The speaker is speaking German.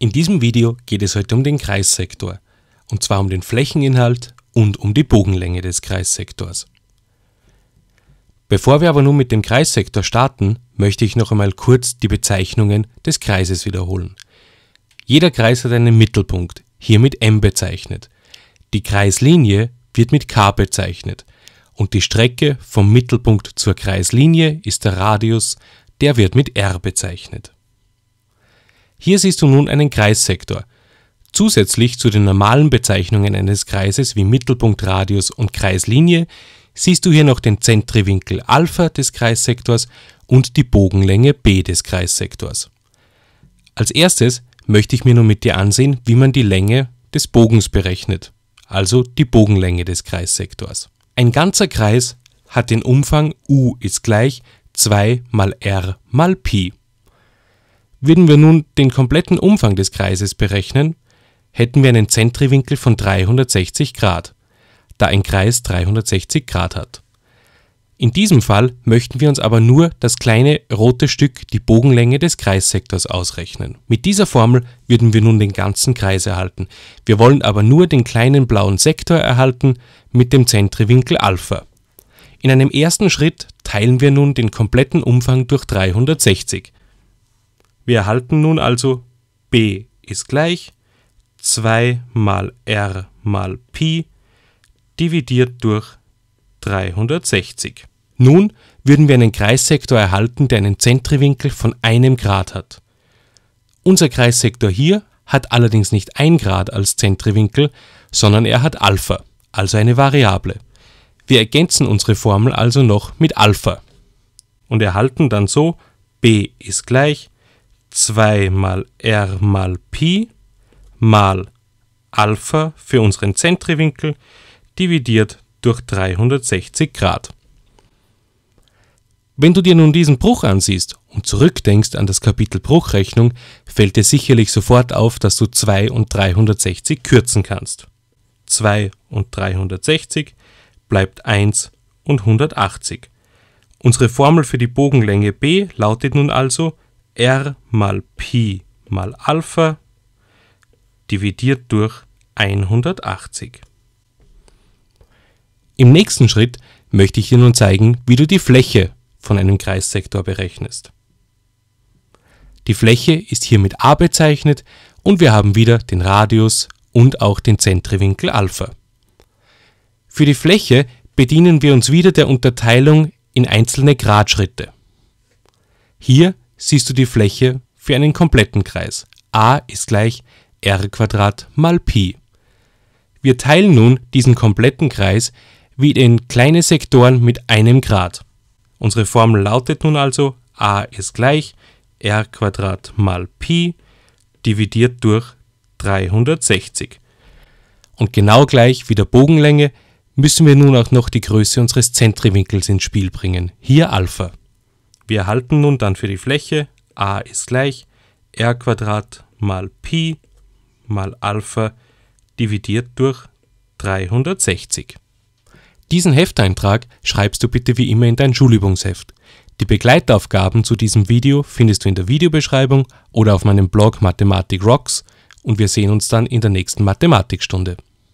In diesem Video geht es heute um den Kreissektor, und zwar um den Flächeninhalt und um die Bogenlänge des Kreissektors. Bevor wir aber nun mit dem Kreissektor starten, möchte ich noch einmal kurz die Bezeichnungen des Kreises wiederholen. Jeder Kreis hat einen Mittelpunkt, hier mit M bezeichnet. Die Kreislinie wird mit K bezeichnet und die Strecke vom Mittelpunkt zur Kreislinie ist der Radius, der wird mit R bezeichnet. Hier siehst du nun einen Kreissektor. Zusätzlich zu den normalen Bezeichnungen eines Kreises wie Mittelpunkt, Radius und Kreislinie siehst du hier noch den Zentriwinkel Alpha des Kreissektors und die Bogenlänge b des Kreissektors. Als erstes möchte ich mir nun mit dir ansehen, wie man die Länge des Bogens berechnet, also die Bogenlänge des Kreissektors. Ein ganzer Kreis hat den Umfang u ist gleich 2 mal r mal pi. Würden wir nun den kompletten Umfang des Kreises berechnen, hätten wir einen Zentriwinkel von 360 Grad, da ein Kreis 360 Grad hat. In diesem Fall möchten wir uns aber nur das kleine rote Stück, die Bogenlänge des Kreissektors ausrechnen. Mit dieser Formel würden wir nun den ganzen Kreis erhalten. Wir wollen aber nur den kleinen blauen Sektor erhalten mit dem Zentriwinkel α. In einem ersten Schritt teilen wir nun den kompletten Umfang durch 360. Wir erhalten nun also b ist gleich 2 mal r mal Pi dividiert durch 360. Nun würden wir einen Kreissektor erhalten, der einen Zentriwinkel von einem Grad hat. Unser Kreissektor hier hat allerdings nicht 1 Grad als Zentriwinkel, sondern er hat Alpha, also eine Variable. Wir ergänzen unsere Formel also noch mit Alpha und erhalten dann so b ist gleich 2 mal r mal Pi mal Alpha für unseren Zentriwinkel dividiert durch 360 Grad. Wenn du dir nun diesen Bruch ansiehst und zurückdenkst an das Kapitel Bruchrechnung, fällt dir sicherlich sofort auf, dass du 2 und 360 kürzen kannst. 2 und 360 bleibt 1 und 180. Unsere Formel für die Bogenlänge b lautet nun also r mal Pi mal Alpha dividiert durch 180. Im nächsten Schritt möchte ich dir nun zeigen, wie du die Fläche von einem Kreissektor berechnest. Die Fläche ist hier mit a bezeichnet und wir haben wieder den Radius und auch den Zentriwinkel Alpha. Für die Fläche bedienen wir uns wieder der Unterteilung in einzelne Gradschritte. Hier siehst du die Fläche für einen kompletten Kreis. a ist gleich r mal Pi. Wir teilen nun diesen kompletten Kreis wieder in kleine Sektoren mit einem Grad. Unsere Formel lautet nun also a ist gleich r mal Pi dividiert durch 360. Und genau gleich wie der Bogenlänge müssen wir nun auch noch die Größe unseres Zentriwinkels ins Spiel bringen, hier Alpha. Wir erhalten nun dann für die Fläche a ist gleich r Quadrat mal Pi mal Alpha dividiert durch 360. Diesen Hefteintrag schreibst du bitte wie immer in dein Schulübungsheft. Die Begleitaufgaben zu diesem Video findest du in der Videobeschreibung oder auf meinem Blog Mathematik Rocks und wir sehen uns dann in der nächsten Mathematikstunde.